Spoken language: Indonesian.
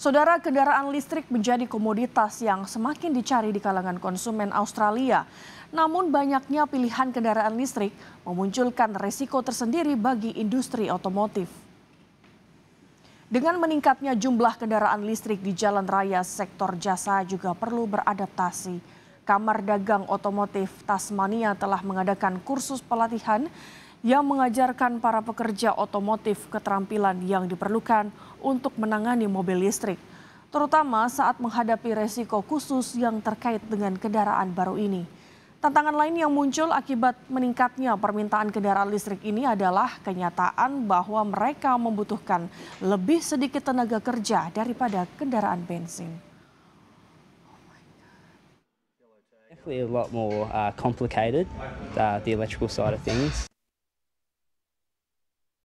Saudara kendaraan listrik menjadi komoditas yang semakin dicari di kalangan konsumen Australia. Namun banyaknya pilihan kendaraan listrik memunculkan resiko tersendiri bagi industri otomotif. Dengan meningkatnya jumlah kendaraan listrik di jalan raya, sektor jasa juga perlu beradaptasi. Kamar Dagang Otomotif Tasmania telah mengadakan kursus pelatihan yang mengajarkan para pekerja otomotif keterampilan yang diperlukan untuk menangani mobil listrik, terutama saat menghadapi resiko khusus yang terkait dengan kendaraan baru ini. Tantangan lain yang muncul akibat meningkatnya permintaan kendaraan listrik ini adalah kenyataan bahwa mereka membutuhkan lebih sedikit tenaga kerja daripada kendaraan bensin. definitely a lot uh,